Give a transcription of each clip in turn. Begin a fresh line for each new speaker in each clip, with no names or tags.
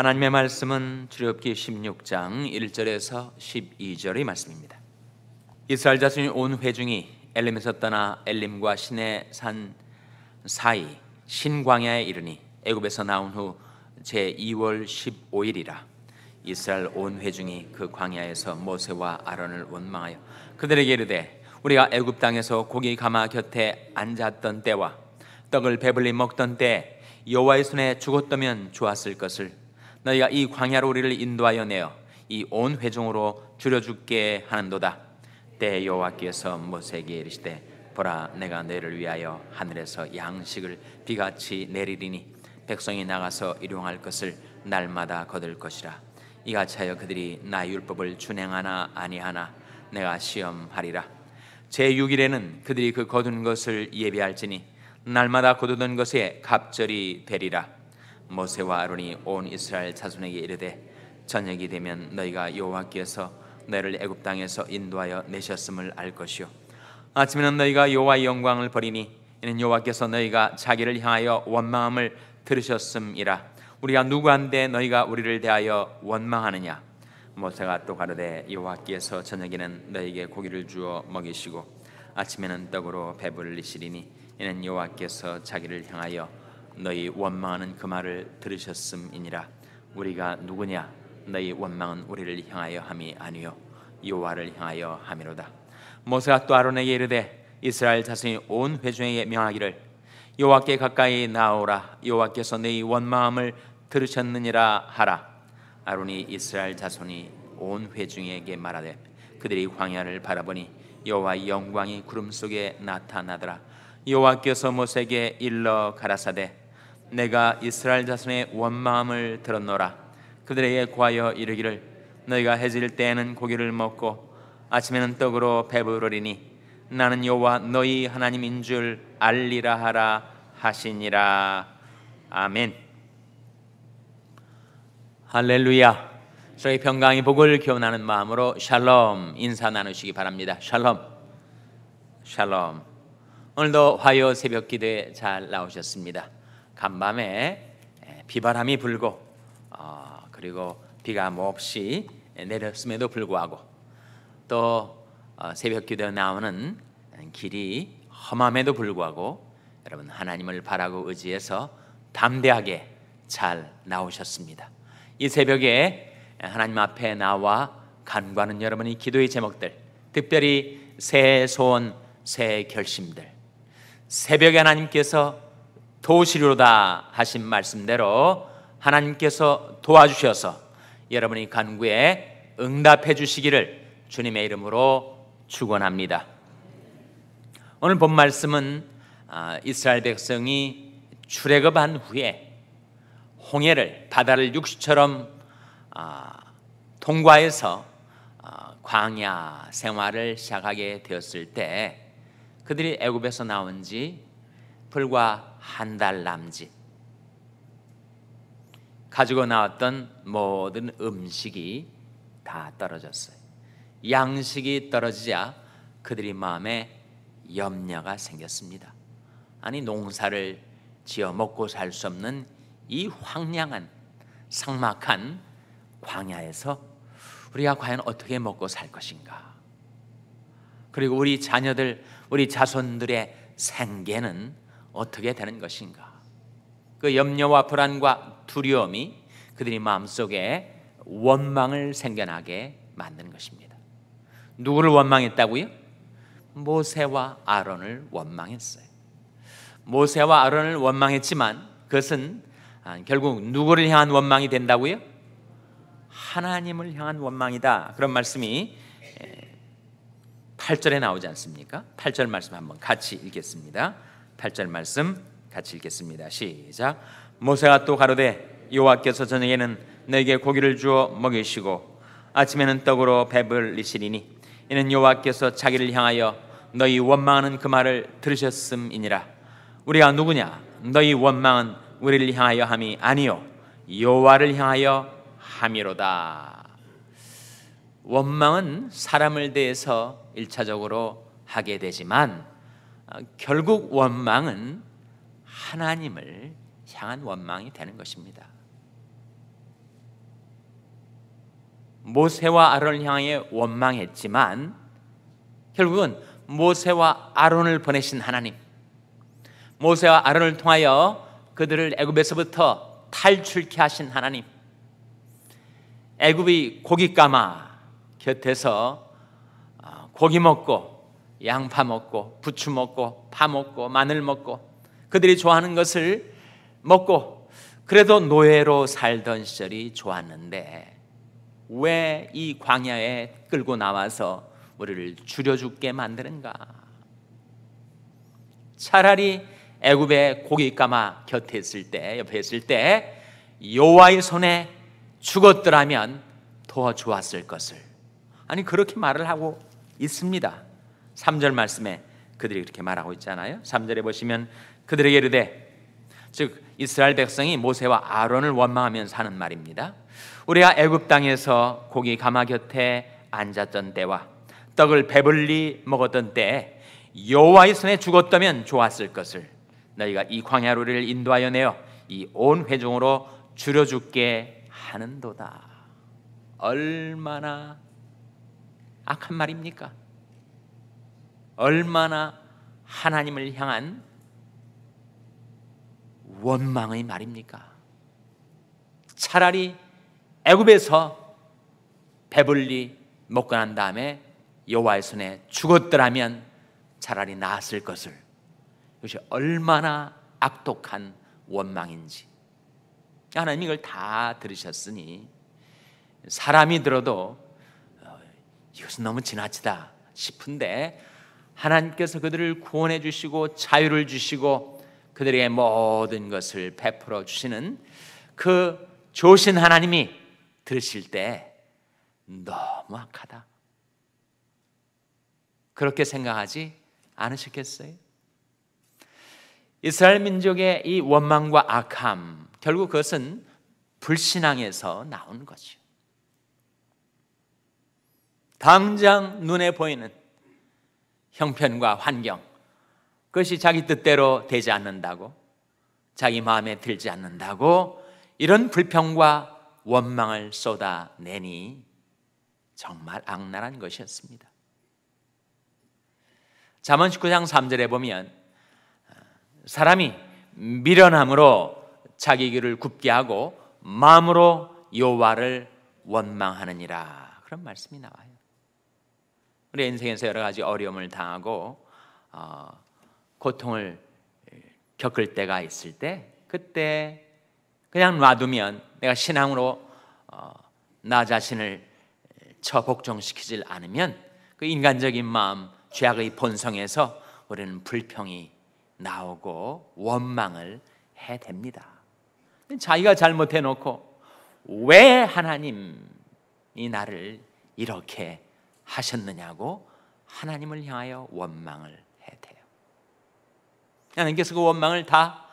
하나님의 말씀은 출애굽기 16장 1절에서 12절의 말씀입니다. 이스라엘 자손이 온 회중이 엘림에서 떠나 엘림과 신의 산 사이 신광야에 이르니 애굽에서 나온 후 제 2월 15일이라 이스라엘 온 회중이 그 광야에서 모세와 아론을 원망하여 그들에게 이르되 우리가 애굽 땅에서 고기 가마 곁에 앉았던 때와 떡을 배불리 먹던 때 여호와의 손에 죽었다면 좋았을 것을 너희가 이 광야로 우리를 인도하여 내어 이 온 회중으로 줄여주게 하는도다 때 여호와께서 모세에게 이르시되 보라 내가 너희를 위하여 하늘에서 양식을 비같이 내리리니 백성이 나가서 일용할 것을 날마다 거둘 것이라 이같이 하여 그들이 나 율법을 준행하나 아니하나 내가 시험하리라 제 6일에는 그들이 그 거둔 것을 예비할지니 날마다 거두던 것에 갑절이 되리라 모세와 아론이 온 이스라엘 자손에게 이르되 저녁이 되면 너희가 여호와께서 너희를 애굽 땅에서 인도하여 내셨음을 알 것이요 아침에는 너희가 여호와의 영광을 버리니 이는 여호와께서 너희가 자기를 향하여 원망함을 들으셨음이라 우리가 누구한데 너희가 우리를 대하여 원망하느냐 모세가 또가르되 여호와께서 저녁에는 너희에게 고기를 주어 먹이시고 아침에는 떡으로 배부를리시리니 이는 여호와께서 자기를 향하여 너희 원망하는 그 말을 들으셨음이니라 우리가 누구냐 너희 원망은 우리를 향하여 함이 아니요 여호와를 향하여 함이로다 모세가 또 아론에게 이르되 이스라엘 자손이 온 회중에게 명하기를 여호와께 가까이 나오라 여호와께서 너희 원망함을 들으셨느니라 하라 아론이 이스라엘 자손이 온 회중에게 말하되 그들이 광야를 바라보니 여호와의 영광이 구름 속에 나타나더라 여호와께서 모세에게 일러 가라사대 내가 이스라엘 자손의 원마음을 들었노라 그들에게 구하여 이르기를 너희가 해질 때에는 고기를 먹고 아침에는 떡으로 배부르리니 나는 여호와 너희 하나님인 줄 알리라 하라 하시니라 아멘 할렐루야 저희 평강의 복을 기원하는 마음으로 샬롬 인사 나누시기 바랍니다 샬롬 샬롬 오늘도 화요 새벽 기도에 잘 나오셨습니다 간밤에 예, 비바람이 불고 어, 그리고 비가 몹시 뭐 내렸음에도 불구하고 또 어, 새벽 기도 나오는 길이 험함에도 불구하고 여러분 하나님을 바라고 의지해서 담대하게 잘 나오셨습니다. 이 새벽에 하나님 앞에 나와 간과는 여러분이 기도의 제목들, 특별히 새 소원, 새 결심들, 새벽에 하나님께서 도우시리로다 하신 말씀대로 하나님께서 도와주셔서 여러분이 간구에 응답해 주시기를 주님의 이름으로 축원합니다. 오늘 본 말씀은 아, 이스라엘 백성이 출애굽한 후에 홍해를 바다를 육수처럼 아, 통과해서 아, 광야 생활을 시작하게 되었을 때 그들이 애굽에서 나온 지 불과 한 달 남짓 가지고 나왔던 모든 음식이 다 떨어졌어요. 양식이 떨어지자 그들이 마음에 염려가 생겼습니다. 아니 농사를 지어 먹고 살 수 없는 이 황량한 상막한 광야에서 우리가 과연 어떻게 먹고 살 것인가? 그리고 우리 자녀들, 우리 자손들의 생계는 어떻게 되는 것인가? 그 염려와 불안과 두려움이 그들이 마음속에 원망을 생겨나게 만드는 것입니다. 누구를 원망했다고요? 모세와 아론을 원망했어요. 모세와 아론을 원망했지만 그것은 아, 결국 누구를 향한 원망이 된다고요? 하나님을 향한 원망이다. 그런 말씀이 8절에 나오지 않습니까? 8절 말씀 한번 같이 읽겠습니다. 8절 말씀 같이 읽겠습니다. 시작. 모세가 또 가로되 여호와께서 저녁에는 내게 고기를 주어 먹이시고 아침에는 떡으로 배불리시리니 이는 여호와께서 자기를 향하여 너희 원망하는 그 말을 들으셨음이니라. 우리가 누구냐? 너희 원망은 우리를 향하여 함이 아니요 여호와를 향하여 함이로다. 원망은 사람을 대해서 일차적으로 하게 되지만 어, 결국 원망은 하나님을 향한 원망이 되는 것입니다. 모세와 아론을 향해 원망했지만 결국은 모세와 아론을 보내신 하나님 모세와 아론을 통하여 그들을 애굽에서부터 탈출케 하신 하나님 애굽이 고기 까마 곁에서 어, 고기 먹고 양파 먹고 부추 먹고 파 먹고 마늘 먹고 그들이 좋아하는 것을 먹고 그래도 노예로 살던 시절이 좋았는데 왜 이 광야에 끌고 나와서 우리를 줄여 죽게 만드는가? 차라리 애굽의 고깃가마 곁에 있을 때 옆에 있을 때 여호와의 손에 죽었더라면 더 좋았을 것을 아니 그렇게 말을 하고 있습니다. 3절 말씀에 그들이 그렇게 말하고 있잖아요. 3절에 보시면 그들에게 이르되 즉 이스라엘 백성이 모세와 아론을 원망하면서 는 말입니다. 우리가 애굽 땅에서 고기 가마 곁에 앉았던 때와 떡을 배불리 먹었던 때에 여호와의 손에 죽었다면 좋았을 것을 너희가 이 광야로를 인도하여 내어 이 온 회중으로 줄여 죽게 하는도다. 얼마나 악한 말입니까? 얼마나 하나님을 향한 원망의 말입니까? 차라리 애굽에서 배불리 먹고 난 다음에 여호와의 손에 죽었더라면 차라리 나았을 것을 이것이 얼마나 악독한 원망인지 하나님 이걸 다 들으셨으니 사람이 들어도 어, 이것은 너무 지나치다 싶은데 하나님께서 그들을 구원해 주시고 자유를 주시고 그들에게 모든 것을 베풀어 주시는 그 조신 하나님이 들으실 때 너무 악하다. 그렇게 생각하지 않으셨겠어요? 이스라엘 민족의 이 원망과 악함, 결국 그것은 불신앙에서 나온 거죠. 당장 눈에 보이는 형편과 환경, 그것이 자기 뜻대로 되지 않는다고, 자기 마음에 들지 않는다고, 이런 불평과 원망을 쏟아내니 정말 악랄한 것이었습니다. 자언 19장 3절에 보면 사람이 미련함으로 자기 귀를 굽게 하고 마음으로 여호와를 원망하느니라 그런 말씀이 나와요. 우리 인생에서 여러 가지 어려움을 당하고 어, 고통을 예, 겪을 때가 있을 때 그때 그냥 놔두면 내가 신앙으로 어, 나 자신을 처복종시키질 예, 않으면 그 인간적인 마음, 죄악의 본성에서 우리는 불평이 나오고 원망을 해댑니다. 자기가 잘못해놓고 왜 하나님이 나를 이렇게 하셨느냐고 하나님을 향하여 원망을 해대요. 하나님께서 그 원망을 다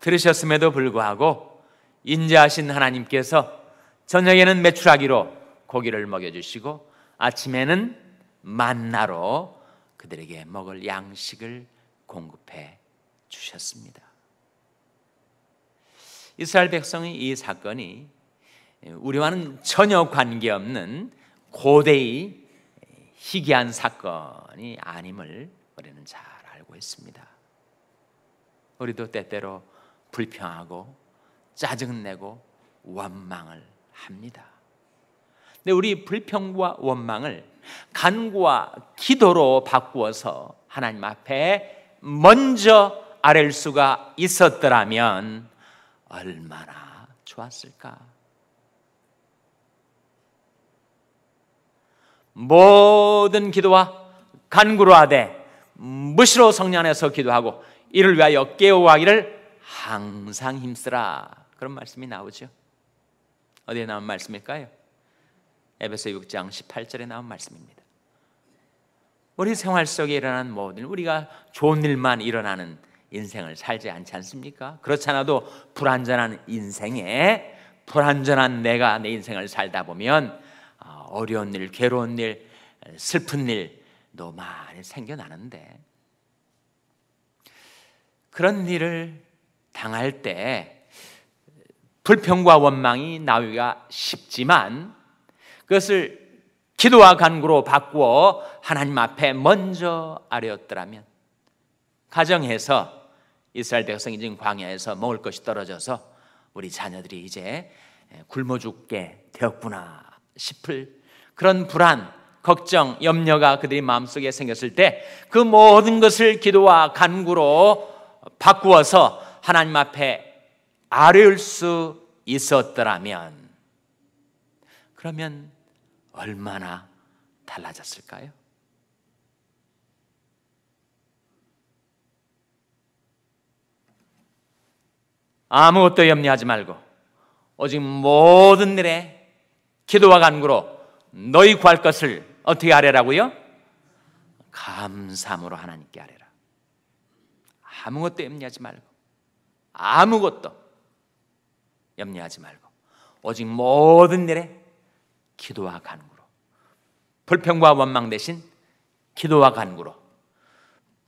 들으셨음에도 불구하고 인자하신 하나님께서 저녁에는 매출하기로 고기를 먹여주시고 아침에는 만나로 그들에게 먹을 양식을 공급해 주셨습니다. 이스라엘 백성의 이 사건이 우리와는 전혀 관계없는 고대의 희귀한 사건이 아님을 우리는 잘 알고 있습니다. 우리도 때때로 불평하고 짜증내고 원망을 합니다. 근데 우리 불평과 원망을 간구와 기도로 바꾸어서 하나님 앞에 먼저 아랠 수가 있었더라면 얼마나 좋았을까? 모든 기도와 간구로 하되 무시로 성령 안에서 기도하고 이를 위하여 깨우하기를 항상 힘쓰라 그런 말씀이 나오죠 어디에 나온 말씀일까요? 에베소 6장 18절에 나온 말씀입니다 우리 생활 속에 일어난 모든 우리가 좋은 일만 일어나는 인생을 살지 않지 않습니까? 그렇잖아도 불완전한 인생에 불완전한 내가 내 인생을 살다 보면 어려운 일, 괴로운 일, 슬픈 일도 많이 생겨나는데 그런 일을 당할 때 불평과 원망이 나오기가 쉽지만 그것을 기도와 간구로 바꾸어 하나님 앞에 먼저 아뢰었더라면 가정에서 이스라엘 백성이 지금 광야에서 먹을 것이 떨어져서 우리 자녀들이 이제 굶어 죽게 되었구나 싶을 그런 불안, 걱정, 염려가 그들이 마음속에 생겼을 때 그 모든 것을 기도와 간구로 바꾸어서 하나님 앞에 아뢰울 수 있었더라면 그러면 얼마나 달라졌을까요? 아무것도 염려하지 말고 오직 모든 일에 기도와 간구로 너희 구할 것을 어떻게 하래라고요? 감사함으로 하나님께 하래라. 아무것도 염려하지 말고 아무것도 염려하지 말고 오직 모든 일에 기도와 간구로 불평과 원망 대신 기도와 간구로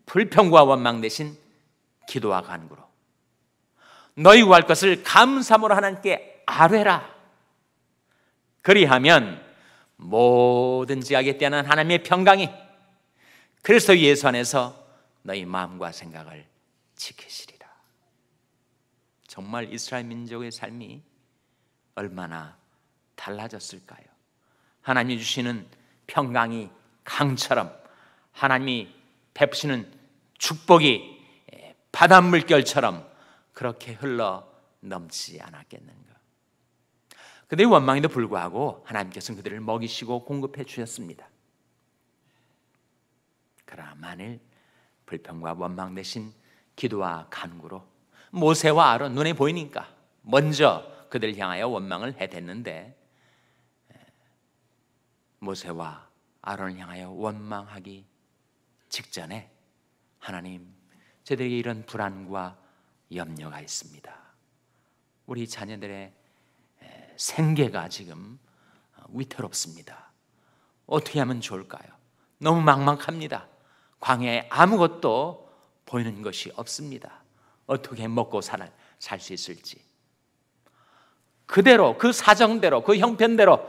불평과 원망 대신 기도와 간구로 너희 구할 것을 감사함으로 하나님께 아뢰라 그리하면 뭐든지 하겠다는 하나님의 평강이 그래서 예수 안에서 너희 마음과 생각을 지키시리라. 정말 이스라엘 민족의 삶이 얼마나 달라졌을까요? 하나님이 주시는 평강이 강처럼 하나님이 베푸시는 축복이 예, 바닷물결처럼 그렇게 흘러 넘치지 않았겠는가? 그들의 원망에도 불구하고 하나님께서는 그들을 먹이시고 공급해 주셨습니다. 그러나 만일 불평과 원망 대신 기도와 간구로 모세와 아론 눈에 보이니까 먼저 그들을 향하여 원망을 해댔는데 모세와 아론을 향하여 원망하기 직전에 하나님 저들에게 이런 불안과 염려가 있습니다. 우리 자녀들의 생계가 지금 어, 위태롭습니다. 어떻게 하면 좋을까요? 너무 막막합니다. 광야에 아무것도 보이는 것이 없습니다. 어떻게 먹고 살 수 있을지. 그대로, 그 사정대로, 그 형편대로,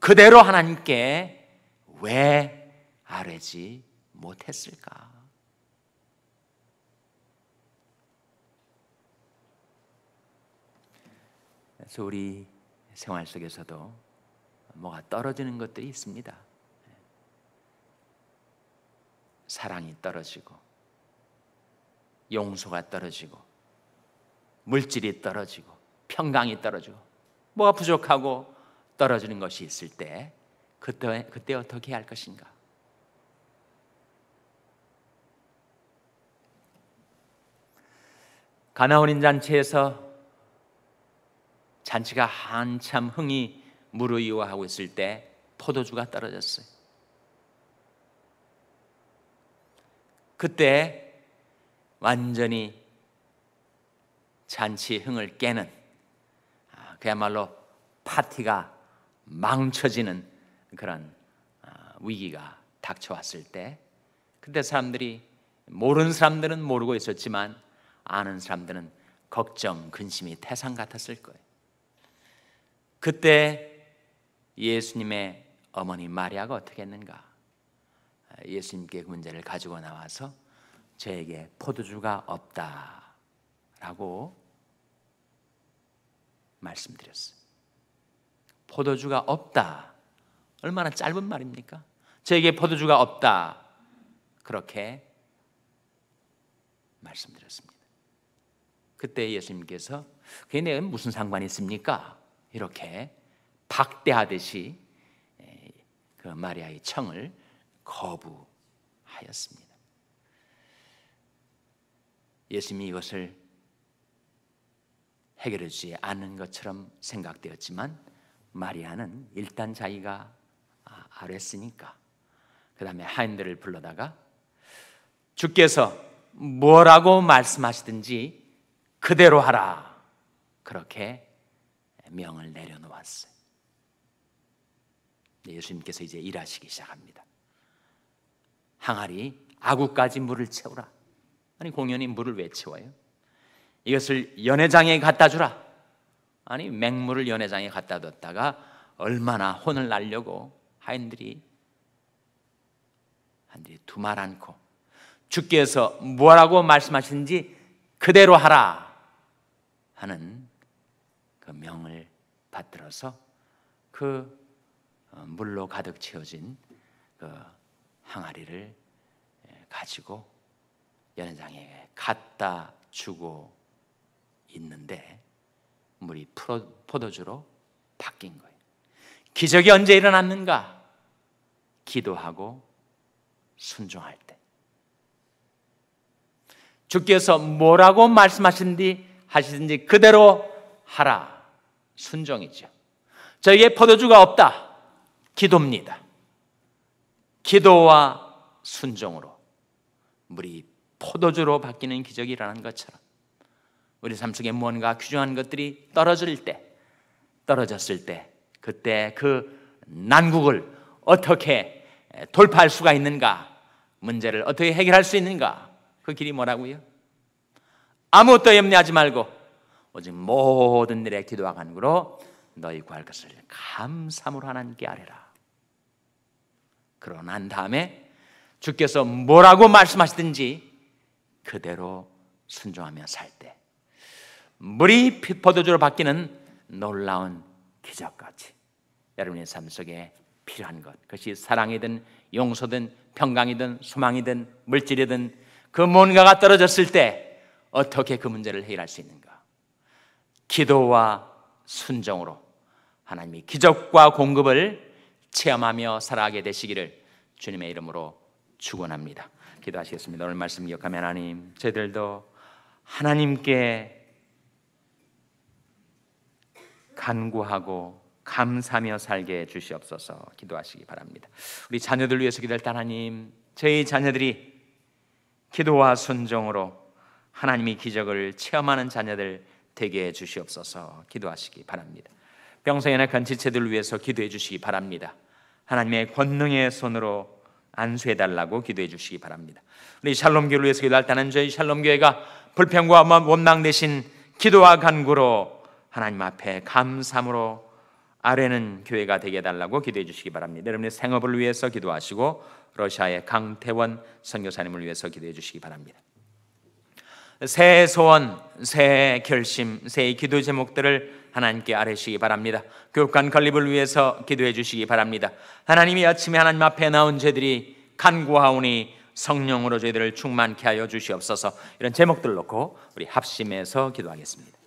그대로 하나님께 왜 아뢰지 못했을까? 그래서 우리 생활 속에서도 뭐가 떨어지는 것들이 있습니다. 사랑이 떨어지고, 용서가 떨어지고, 물질이 떨어지고, 평강이 떨어지고, 뭐가 부족하고 떨어지는 것이 있을 때, 그때, 그때 어떻게 할 것인가? 가나온인 잔치에서 잔치가 한참 흥이 무르이어 하고 있을 때 포도주가 떨어졌어요. 그때 완전히 잔치 흥을 깨는 아, 그야말로 파티가 망쳐지는 그런 아, 위기가 닥쳐왔을 때 그때 사람들이 모르는 사람들은 모르고 있었지만 아는 사람들은 걱정, 근심이 태산 같았을 거예요. 그때 예수님의 어머니 마리아가 어떻게 했는가? 예수님께 그 문제를 가지고 나와서 저에게 포도주가 없다라고 말씀드렸어요. 포도주가 없다. 얼마나 짧은 말입니까? 저에게 포도주가 없다. 그렇게 말씀드렸습니다. 그때 예수님께서 그게 내 무슨 상관이 있습니까? 이렇게 박대하듯이 예, 그 마리아의 청을 거부하였습니다. 예수님이 이것을 해결해 주지 않은 것처럼 생각되었지만 마리아는 일단 자기가 아, 알았으니까 그 다음에 하인들을 불러다가 주께서 뭐라고 말씀하시든지 그대로 하라 그렇게 명을 내려놓았어요. 예수님께서 이제 일하시기 시작합니다. 항아리 아구까지 물을 채우라. 아니 공연히 물을 왜 채워요? 이것을 연회장에 갖다 주라. 아니 맹물을 연회장에 갖다 뒀다가 얼마나 혼을 날려고 하인들이 한들이 두말 않고 주께서 뭐라고 말씀하시는지 그대로 하라 하는 그 명을 받들어서 그 어, 물로 가득 채워진 그 항아리를 예, 가지고 연회장에 갖다 주고 있는데 물이 포도주로 바뀐 거예요. 기적이 언제 일어났는가? 기도하고 순종할 때. 주께서 뭐라고 말씀하신지 하시든지 그대로 하라. 순종이죠 저에게 포도주가 없다. 기도입니다. 기도와 순종으로 물이 포도주로 바뀌는 기적이 일어난 것처럼 우리 삶 속에 무언가 귀중한 것들이 떨어질 때, 떨어졌을 때, 그때 그 난국을 어떻게 돌파할 수가 있는가? 문제를 어떻게 해결할 수 있는가? 그 길이 뭐라고요? 아무것도 염려하지 말고 오직 모든 일에 기도와 간구로 너희 구할 것을 감사함으로 하나님께 아뢰라. 그러고 난 다음에 주께서 뭐라고 말씀하시든지 그대로 순종하며 살 때 물이 포도주로 바뀌는 놀라운 기적같이 여러분의 삶 속에 필요한 것 그것이 사랑이든 용서든 평강이든 소망이든 물질이든 그 뭔가가 떨어졌을 때 어떻게 그 문제를 해결할 수 있는가 기도와 순종으로 하나님이 기적과 공급을 체험하며 살아가게 되시기를 주님의 이름으로 축원합니다. 기도하시겠습니다. 오늘 말씀 기억하며 하나님, 저희들도 하나님께 간구하고 감사하며 살게 해 주시옵소서 기도하시기 바랍니다. 우리 자녀들 위해서 기도할 때 하나님, 저희 자녀들이 기도와 순종으로 하나님이 기적을 체험하는 자녀들 되게 해 주시옵소서 기도하시기 바랍니다. 평소에 약한 지체들을 위해서 기도해 주시기 바랍니다. 하나님의 권능의 손으로 안수해 달라고 기도해 주시기 바랍니다. 우리 샬롬교를 위해서 기도할 때는 저희 샬롬교회가 불평과 원망 대신 기도와 간구로 하나님 앞에 감사함으로 아래는 교회가 되게 해달라고 기도해 주시기 바랍니다. 여러분의 생업을 위해서 기도하시고 러시아의 강태원 선교사님을 위해서 기도해 주시기 바랍니다. 새 소원, 새 결심, 새의 기도 제목들을 하나님께 아뢰시기 바랍니다. 교육관 건립을 위해서 기도해 주시기 바랍니다. 하나님이 아침에 하나님 앞에 나온 죄들이 간구하오니 성령으로 저희들을 충만케 하여 주시옵소서 이런 제목들 놓고 우리 합심해서 기도하겠습니다.